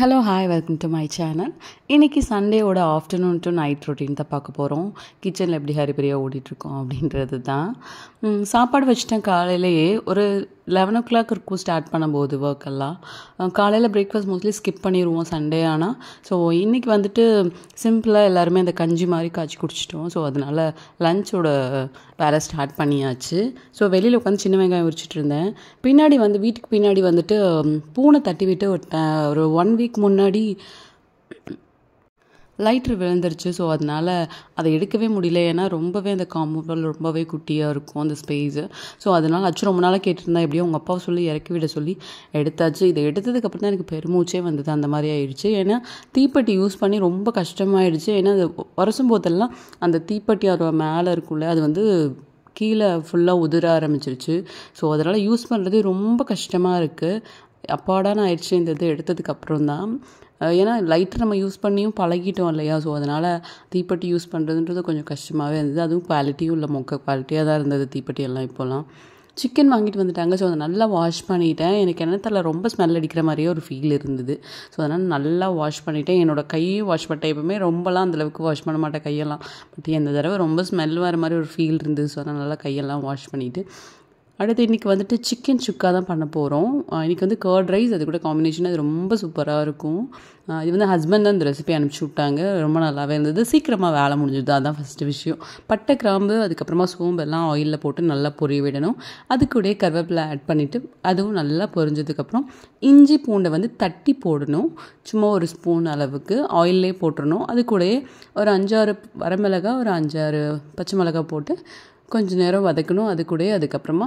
hello hi welcome to my channel இன்றைக்கி சண்டேவோட afternoon to night routine தான் பார்க்க போகிறோம் கிச்சனில் எப்படி ஹரிபரியாக ஓடிட்டுருக்கோம் அப்படின்றது தான் சாப்பாடு வச்சுட்டேன் காலையிலேயே ஒரு லெவன் ஓ கிளாக் இருக்கும் ஸ்டார்ட் பண்ணும்போது ஒர்க் எல்லாம் காலையில் பிரேக்ஃபாஸ்ட் மோஸ்ட்லி ஸ்கிப் பண்ணிடுவோம் சண்டே ஆனால் ஸோ இன்றைக்கி வந்துட்டு சிம்பிளாக எல்லாருமே அந்த கஞ்சி மாதிரி காய்ச்சி குடிச்சிட்டோம் ஸோ அதனால் லஞ்சோட வேலை ஸ்டார்ட் பண்ணியாச்சு ஸோ வெளியில் உட்காந்து சின்ன வெங்காயம் உரிச்சிட்டு இருந்தேன் பின்னாடி வந்து வீட்டுக்கு பின்னாடி வந்துட்டு பூனை தட்டி விட்டு ஒரு ஒன் வீக் முன்னாடி லைட்ரு விழுந்துருச்சு ஸோ அதனால் அதை எடுக்கவே முடியல ஏன்னா ரொம்பவே அந்த காம்பவுண்டில் ரொம்பவே குட்டியாக இருக்கும் அந்த ஸ்பேஸு ஸோ அதனால் அச்சு ரொம்ப நாளாக கேட்டிருந்தா எப்படியோ உங்கள் அப்பாவை சொல்லி இறக்கி விட சொல்லி எடுத்தாச்சு இதை எடுத்ததுக்கப்புறம் தான் எனக்கு பெருமூச்சே வந்தது அந்த மாதிரி ஆயிடுச்சு ஏன்னா தீப்பெட்டி யூஸ் பண்ணி ரொம்ப கஷ்டமாயிடுச்சு ஏன்னா அது வருஷம் போதெல்லாம் அந்த தீப்பெட்டி அதோட மேலே இருக்கும்ல அது வந்து கீழே ஃபுல்லாக உதிர ஆரம்பிச்சிருச்சு ஸோ அதனால் யூஸ் பண்ணுறது ரொம்ப கஷ்டமாக இருக்குது அப்பாடான ஆயிடுச்சு இந்த இது எடுத்ததுக்கப்புறம் தான் ஏன்னா லைட்டர் நம்ம யூஸ் பண்ணியும் பழகிட்டோம் இல்லையா ஸோ அதனால் தீப்பெட்டி யூஸ் பண்ணுறதுன்றது கொஞ்சம் கஷ்டமாகவே இருந்தது அதுவும் குவாலிட்டியும் இல்லை மொக்க குவாலிட்டியாக தான் இருந்தது தீப்பெட்டி எல்லாம் இப்போல்லாம் சிக்கன் வாங்கிட்டு வந்துட்டாங்க ஸோ அதை நல்லா வாஷ் பண்ணிவிட்டேன் எனக்கு என்ன தெரியல ரொம்ப ஸ்மெல் அடிக்கிற மாதிரியே ஒரு ஃபீல் இருந்தது ஸோ அதனால் நல்லா வாஷ் பண்ணிவிட்டேன் என்னோடய கையும் வாஷ் பண்ணிட்டேன் எப்பவுமே ரொம்பலாம் அந்தளவுக்கு வாஷ் பண்ண மாட்டேன் கையெல்லாம் பட் இந்த தடவை ரொம்ப ஸ்மெல் வர மாதிரி ஒரு ஃபீல் இருந்தது ஸோ அதனால் நல்லா கையெல்லாம் வாஷ் பண்ணிவிட்டு அடுத்து இன்றைக்கி வந்துட்டு சிக்கன் சுக்கா தான் பண்ண போகிறோம் இன்றைக்கி வந்து கர்ட் ரைஸ் அது கூட காம்பினேஷன் அது ரொம்ப சூப்பராக இருக்கும் இது வந்து ஹஸ்பண்ட் தான் இந்த ரெசிபி அனுப்பிச்சி விட்டாங்க ரொம்ப நல்லாவே இருந்தது சீக்கிரமாக வேலை முடிஞ்சது அதுதான் ஃபஸ்ட்டு விஷயம் பட்டை கிராம்பு அதுக்கப்புறமா சோம்பு எல்லாம் ஆயிலில் போட்டு நல்லா பொரிய விடணும் அது கூட கருவேப்பிலை ஆட் பண்ணிவிட்டு அதுவும் நல்லா பொரிஞ்சதுக்கப்புறம் இஞ்சி பூண்டை வந்து தட்டி போடணும் சும்மா ஒரு ஸ்பூன் அளவுக்கு ஆயிலே போட்டுடணும் அது கூட ஒரு அஞ்சாறு வரமிளகா ஒரு அஞ்சாறு பச்சை மிளகா போட்டு கொஞ்சம் நேரம் வதக்கணும் அது கூட அதுக்கப்புறமா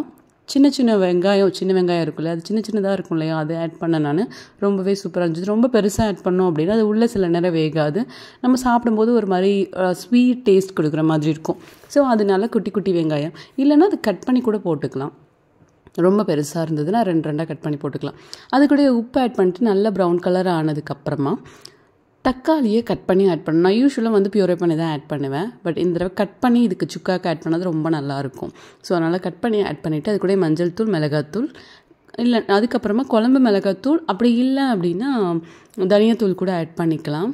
சின்ன சின்ன வெங்காயம் சின்ன வெங்காயம் இருக்கும் இல்லையா அது சின்ன சின்னதாக இருக்கும் இல்லையா அதை ஆட் பண்ண நான் ரொம்பவே சூப்பராக இருந்துச்சு ரொம்ப பெருசாக ஆட் பண்ணோம் அப்படின்னா அது உள்ளே சில நேரம் வேகாது நம்ம சாப்பிடும்போது ஒரு மாதிரி ஸ்வீட் டேஸ்ட் கொடுக்குற மாதிரி இருக்கும் ஸோ அதனால குட்டி குட்டி வெங்காயம் இல்லைன்னா அது கட் பண்ணி கூட போட்டுக்கலாம் ரொம்ப பெருசாக இருந்ததுன்னா ரெண்டு ரெண்டாக கட் பண்ணி போட்டுக்கலாம் அது கூட உப்பு ஆட் பண்ணிட்டு நல்ல ப்ரௌன் கலர் ஆனதுக்கப்புறமா தக்காளியை கட் பண்ணி ஆட் பண்ணணும் நான் யூஸ்வலாக வந்து பியூரே பண்ணி தான் ஆட் பண்ணுவேன் பட் இந்த தடவை கட் பண்ணி இதுக்கு சுக்காக்கு ஆட் பண்ணது ரொம்ப நல்லாயிருக்கும் ஸோ அதனால் கட் பண்ணி ஆட் பண்ணிவிட்டு அது கூட மஞ்சள் தூள் மிளகாத்தூள் இல்லை அதுக்கப்புறமா குழம்பு மிளகாத்தூள் அப்படி இல்லை அப்படின்னா தனியாத்தூள் கூட ஆட் பண்ணிக்கலாம்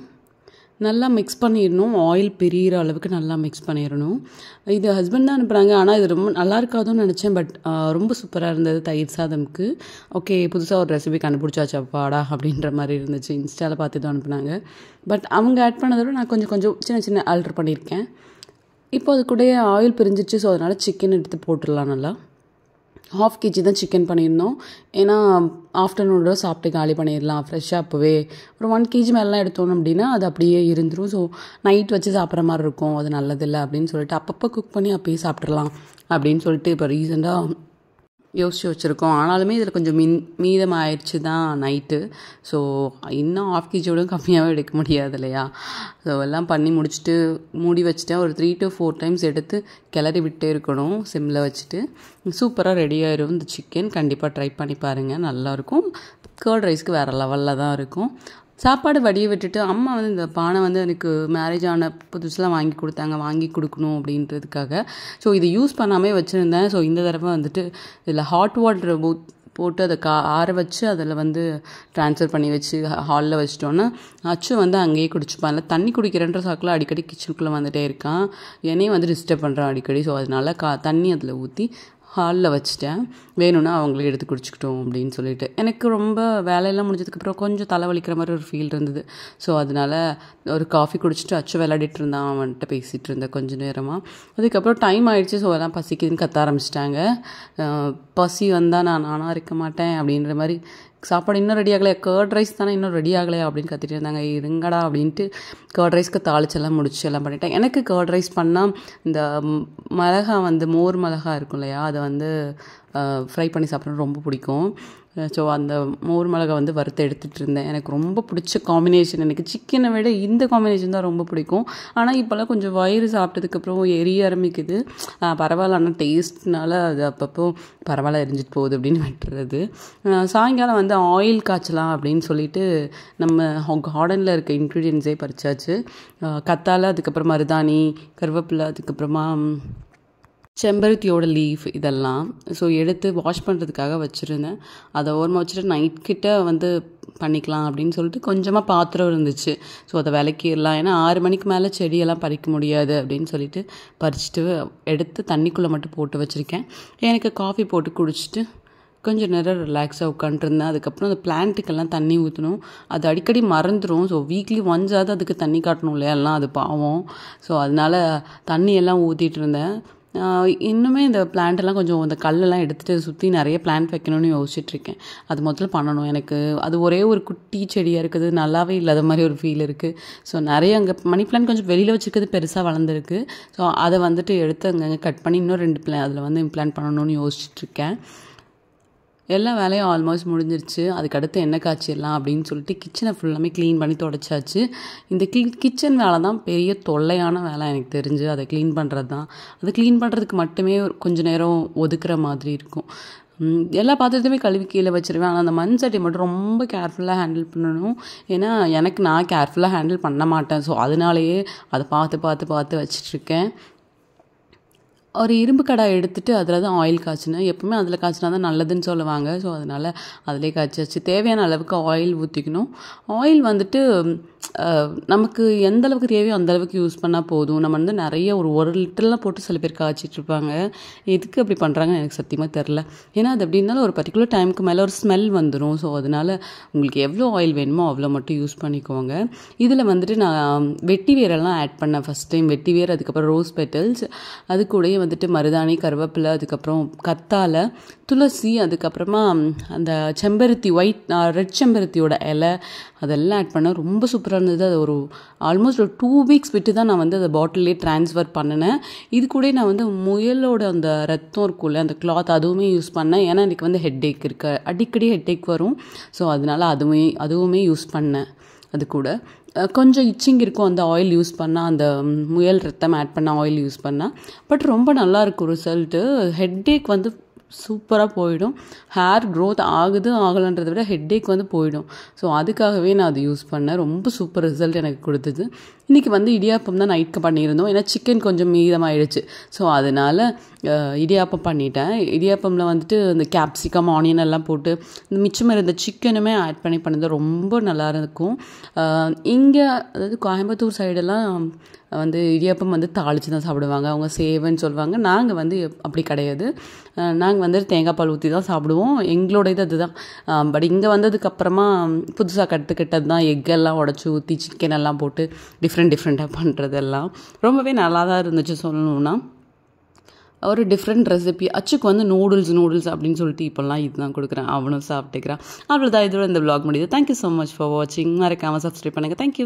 நல்லா மிக்ஸ் பண்ணிடணும் ஆயில் பெரியற அளவுக்கு நல்லா மிக்ஸ் பண்ணிடணும் இது ஹஸ்பண்ட் தான் அனுப்புகிறாங்க ஆனால் இது ரொம்ப நல்லா இருக்காதுன்னு நினச்சேன் பட் ரொம்ப சூப்பராக இருந்தது தயிர் சாதம்க்கு ஓகே புதுசாக ஒரு ரெசிபி கண்டுபிடிச்சாச்சு அப்பாடா அப்படின்ற மாதிரி இருந்துச்சு இன்ஸ்டாவில் பார்த்து தான் அனுப்புனாங்க பட் அவங்க ஆட் பண்ணதோட நான் கொஞ்சம் கொஞ்சம் சின்ன சின்ன ஆல்ட்ரு பண்ணியிருக்கேன் இப்போ அது கூட ஆயில் பிரிஞ்சிச்சு ஸோ அதனால் சிக்கன் எடுத்து போட்டுடலாம் நல்லா ஹாஃப் கேஜி தான் சிக்கன் பண்ணியிருந்தோம் ஏன்னா ஆஃப்டர்நூனோட சாப்பிட்டு காலி பண்ணிடலாம் ஃப்ரெஷ்ஷாக அப்போவே ஒரு ஒன் கேஜி மேலாம் எடுத்தோம் அப்படின்னா அது அப்படியே இருந்துடும் ஸோ நைட் வச்சு சாப்பிட்ற மாதிரி இருக்கும் அது நல்லதில்லை அப்படின்னு சொல்லிட்டு அப்பப்போ குக் பண்ணி அப்பயே சாப்பிட்றலாம் அப்படின்னு சொல்லிட்டு இப்போ ரீசெண்டாக யோசித்து வச்சுருக்கோம் ஆனாலுமே இதில் கொஞ்சம் மின் மீதம் ஆயிடுச்சு தான் நைட்டு ஸோ இன்னும் ஆஃப் கேஜியோடும் கம்மியாகவும் எடுக்க முடியாது இல்லையா ஸோ எல்லாம் பண்ணி முடிச்சுட்டு மூடி வச்சுட்டு ஒரு த்ரீ டு ஃபோர் டைம்ஸ் எடுத்து கிளறி விட்டே இருக்கணும் சிம்மில் வச்சுட்டு சூப்பராக ரெடி ஆயிரும் இந்த சிக்கன் கண்டிப்பாக ட்ரை பண்ணி பாருங்கள் நல்லாயிருக்கும் கேர்ட் ரைஸ்க்கு வேறு லெவலில் தான் இருக்கும் சாப்பாடு வடிய விட்டுட்டு அம்மா வந்து இந்த பானை வந்து எனக்கு மேரேஜ் ஆன புதுசெலாம் வாங்கி கொடுத்தாங்க வாங்கி கொடுக்கணும் அப்படின்றதுக்காக ஸோ இதை யூஸ் பண்ணாமே வச்சுருந்தேன் ஸோ இந்த தடவை வந்துட்டு இதில் ஹாட் வாட்டர் போட்டு அதை கா ஆற வச்சு அதில் வந்து ட்ரான்ஸ்ஃபர் பண்ணி வச்சு ஹாலில் வச்சிட்டோன்னா அச்சு வந்து அங்கேயே இல்லை தண்ணி குடிக்கிறன்ற சாக்கில் அடிக்கடி கிச்சனுக்குள்ளே வந்துகிட்டே இருக்கான் என்னையும் வந்து டிஸ்டர்ப் பண்ணுறான் அடிக்கடி ஸோ அதனால கா தண்ணி அதில் ஊற்றி ஹாலில் வச்சுட்டேன் வேணும்னா அவங்களே எடுத்து குடிச்சிக்கிட்டோம் அப்படின்னு சொல்லிட்டு எனக்கு ரொம்ப வேலையெல்லாம் முடிஞ்சதுக்கப்புறம் கொஞ்சம் தலைவலிக்கிற மாதிரி ஒரு ஃபீல் இருந்தது ஸோ அதனால் ஒரு காஃபி குடிச்சிட்டு அச்சு விளையாடிட்டு இருந்தான் அவன்கிட்ட பேசிகிட்டு இருந்தேன் கொஞ்சம் நேரமாக அதுக்கப்புறம் டைம் ஆகிடுச்சு ஸோ அதெல்லாம் பசிக்குதுன்னு கத்த ஆரம்பிச்சிட்டாங்க பசி வந்தால் நான் நானாக இருக்க மாட்டேன் அப்படின்ற மாதிரி சாப்பாடு இன்னும் ரெடி ஆகலையா கேர்ட் ரைஸ் தானே இன்னும் ரெடி ஆகலையா அப்படின்னு கத்திட்டு இருந்தாங்க இருங்கடா அப்படின்ட்டு கேர்ட் ரைஸ்க்கு தாளிச்செல்லாம் முடிச்சு எல்லாம் பண்ணிட்டேன் எனக்கு கேர்ட் ரைஸ் பண்ணால் இந்த மிளகா வந்து மோர் மிளகா இருக்கும் இல்லையா அதை வந்து ஃப்ரை பண்ணி சாப்பிட்றது ரொம்ப பிடிக்கும் ஸோ அந்த மோர் மிளகா வந்து வறுத்து எடுத்துகிட்டு இருந்தேன் எனக்கு ரொம்ப பிடிச்ச காம்பினேஷன் எனக்கு சிக்கனை விட இந்த காம்பினேஷன் தான் ரொம்ப பிடிக்கும் ஆனால் இப்போல்லாம் கொஞ்சம் வயிறு சாப்பிட்டதுக்கப்புறம் எரிய ஆரம்பிக்குது பரவாயில்ல ஆனால் டேஸ்ட்னால அது அப்பப்போ பரவாயில்ல எரிஞ்சிட்டு போகுது அப்படின்னு விட்டுறது சாயங்காலம் வந்து ஆயில் காய்ச்சலாம் அப்படின்னு சொல்லிட்டு நம்ம கார்டனில் இருக்க இன்க்ரீடியன்ஸே பறிச்சாச்சு கத்தால அதுக்கப்புறம் மருதாணி கருவேப்பிலை அதுக்கப்புறமா செம்பருத்தியோட லீஃப் இதெல்லாம் ஸோ எடுத்து வாஷ் பண்ணுறதுக்காக வச்சுருந்தேன் அதை ஓரமாக வச்சுட்டு நைட் கிட்ட வந்து பண்ணிக்கலாம் அப்படின்னு சொல்லிட்டு கொஞ்சமாக பாத்திரம் இருந்துச்சு ஸோ அதை விளக்கிடலாம் ஏன்னா ஆறு மணிக்கு மேலே செடியெல்லாம் பறிக்க முடியாது அப்படின்னு சொல்லிட்டு பறிச்சுட்டு எடுத்து தண்ணிக்குள்ளே மட்டும் போட்டு வச்சுருக்கேன் எனக்கு காஃபி போட்டு குடிச்சிட்டு கொஞ்சம் நேரம் ரிலாக்ஸாக உட்காந்துருந்தேன் அதுக்கப்புறம் அந்த பிளான்ட்டுக்கெல்லாம் தண்ணி ஊற்றணும் அது அடிக்கடி மறந்துடும் ஸோ வீக்லி ஒன்ஸாவது அதுக்கு தண்ணி காட்டணும் இல்லையா எல்லாம் அது பாவம் ஸோ அதனால் தண்ணியெல்லாம் ஊற்றிட்டு இருந்தேன் இன்னுமே இந்த பிளான்ட்டெல்லாம் கொஞ்சம் இந்த கல்லெல்லாம் எடுத்துகிட்டு சுற்றி நிறைய பிளான்ட் வைக்கணும்னு யோசிச்சுட்ருக்கேன் அது முதல்ல பண்ணணும் எனக்கு அது ஒரே ஒரு குட்டி செடியாக இருக்குது நல்லாவே இல்லாத மாதிரி ஒரு ஃபீல் இருக்குது ஸோ நிறைய அங்கே மணி பிளான்ட் கொஞ்சம் வெளியில் வச்சுருக்கிறது பெருசாக வளர்ந்துருக்கு ஸோ அதை வந்துட்டு எடுத்து அங்கங்கே கட் பண்ணி இன்னும் ரெண்டு பிளான் அதில் வந்து இம்ப்ளான் பண்ணணும்னு யோசிச்சுட்ருக்கேன் எல்லா வேலையும் ஆல்மோஸ்ட் முடிஞ்சிருச்சு அதுக்கடுத்து என்ன காய்ச்சிடலாம் அப்படின்னு சொல்லிட்டு கிச்சனை ஃபுல்லாமே க்ளீன் பண்ணி தொடச்சாச்சு இந்த க்ளீன் கிச்சன் வேலை தான் பெரிய தொல்லையான வேலை எனக்கு தெரிஞ்சு அதை க்ளீன் பண்ணுறது தான் அதை க்ளீன் பண்ணுறதுக்கு மட்டுமே கொஞ்சம் நேரம் ஒதுக்குற மாதிரி இருக்கும் எல்லா பாத்திரத்தையுமே கழுவி கீழே வச்சுருவேன் ஆனால் அந்த மண் சட்டி மட்டும் ரொம்ப கேர்ஃபுல்லாக ஹேண்டில் பண்ணணும் ஏன்னா எனக்கு நான் கேர்ஃபுல்லாக ஹேண்டில் பண்ண மாட்டேன் ஸோ அதனாலேயே அதை பார்த்து பார்த்து பார்த்து வச்சிட்ருக்கேன் ஒரு இரும்பு கடாய் எடுத்துகிட்டு அதில் தான் ஆயில் காய்ச்சினு எப்போவுமே அதில் காய்ச்சினா தான் நல்லதுன்னு சொல்லுவாங்க ஸோ அதனால் அதிலே காய்ச்சாச்சு தேவையான அளவுக்கு ஆயில் ஊற்றிக்கணும் ஆயில் வந்துட்டு நமக்கு எந்த அளவுக்கு தேவையோ அந்த அளவுக்கு யூஸ் பண்ணால் போதும் நம்ம வந்து நிறைய ஒரு ஒரு லிட்டர்லாம் போட்டு சில பேர் காய்ச்சிட்டு இருப்பாங்க எதுக்கு அப்படி பண்ணுறாங்க எனக்கு சத்தியமாக தெரில ஏன்னா அது இருந்தாலும் ஒரு பர்டிகுலர் டைமுக்கு மேலே ஒரு ஸ்மெல் வந்துடும் ஸோ அதனால் உங்களுக்கு எவ்வளோ ஆயில் வேணுமோ அவ்வளோ மட்டும் யூஸ் பண்ணிக்கோங்க இதில் வந்துட்டு நான் வெட்டி வேரெல்லாம் ஆட் பண்ணேன் ஃபஸ்ட் டைம் வெட்டி வேர் அதுக்கப்புறம் ரோஸ் பெட்டல்ஸ் அது கூடயே வந்துட்டு மருதாணி கருவேப்பிலை அதுக்கப்புறம் கத்தாலை துளசி அதுக்கப்புறமா அந்த செம்பருத்தி ஒயிட் ரெட் செம்பருத்தியோட இலை அதெல்லாம் ஆட் பண்ண ரொம்ப சூப்பராக இருந்தது அது ஒரு ஆல்மோஸ்ட் ஒரு டூ வீக்ஸ் விட்டு தான் நான் வந்து அதை பாட்டிலே ட்ரான்ஸ்ஃபர் பண்ணினேன் இது கூட நான் வந்து முயலோட அந்த ரத்தம் இருக்கும்ல அந்த கிளாத் அதுவுமே யூஸ் பண்ணேன் ஏன்னா எனக்கு வந்து ஹெட் ஏக் இருக்க அடிக்கடி ஹெட் ஏக் வரும் ஸோ அதனால் அதுவுமே அதுவுமே யூஸ் பண்ணேன் அது கூட கொஞ்சம் இச்சிங் இருக்கும் அந்த ஆயில் யூஸ் பண்ணால் அந்த முயல் ரத்தம் ஆட் பண்ணால் ஆயில் யூஸ் பண்ணால் பட் ரொம்ப நல்லாயிருக்கும் ரிசல்ட்டு ஏக் வந்து சூப்பராக போயிடும் ஹேர் க்ரோத் ஆகுது ஆகலைன்றதை விட ஹெட்டேக் வந்து போயிடும் ஸோ அதுக்காகவே நான் அதை யூஸ் பண்ணேன் ரொம்ப சூப்பர் ரிசல்ட் எனக்கு கொடுத்தது இன்றைக்கி வந்து இடியாப்பம் தான் நைட்க்கு பண்ணியிருந்தோம் ஏன்னா சிக்கன் கொஞ்சம் மீதமாகிடுச்சு ஸோ அதனால் இடியாப்பம் பண்ணிட்டேன் இடியாப்பமில் வந்துட்டு இந்த கேப்சிகம் ஆனியன் எல்லாம் போட்டு இந்த மிச்சம் இருந்த சிக்கனுமே ஆட் பண்ணி பண்ணது ரொம்ப நல்லா இருக்கும் இங்கே அதாவது கோயம்புத்தூர் சைடெல்லாம் வந்து இடியாப்பம் வந்து தாளித்து தான் சாப்பிடுவாங்க அவங்க சேவைன்னு சொல்லுவாங்க நாங்கள் வந்து அப்படி கிடையாது நாங்கள் வந்து தேங்காய் பால் ஊற்றி தான் சாப்பிடுவோம் எங்களோட இது அதுதான் பட் இங்கே வந்ததுக்கப்புறமா புதுசாக கற்றுக்கிட்டது தான் எக்கெல்லாம் உடச்சி ஊற்றி சிக்கன் எல்லாம் போட்டு டிஃப்ரெண்ட் டிஃப்ரெண்ட்டாக பண்ணுறதெல்லாம் ரொம்பவே நல்லா தான் இருந்துச்சு சொல்லணும்னா ஒரு டிஃப்ரெண்ட் ரெசிபி அச்சுக்கு வந்து நூடுல்ஸ் நூடுல்ஸ் அப்படின்னு சொல்லிட்டு இப்போல்லாம் இதுதான் கொடுக்குறேன் அவனும் சாப்பிட்டுக்கிறான் அவ்வளோதான் இதோட இந்த பிளாக் முடியுது தேங்க்யூ ஸோ மச் ஃபார் வாட்சிங் மறக்காமல் சப்ஸ்கிரைப் பண்ணுங்கள் தேங்க்யூ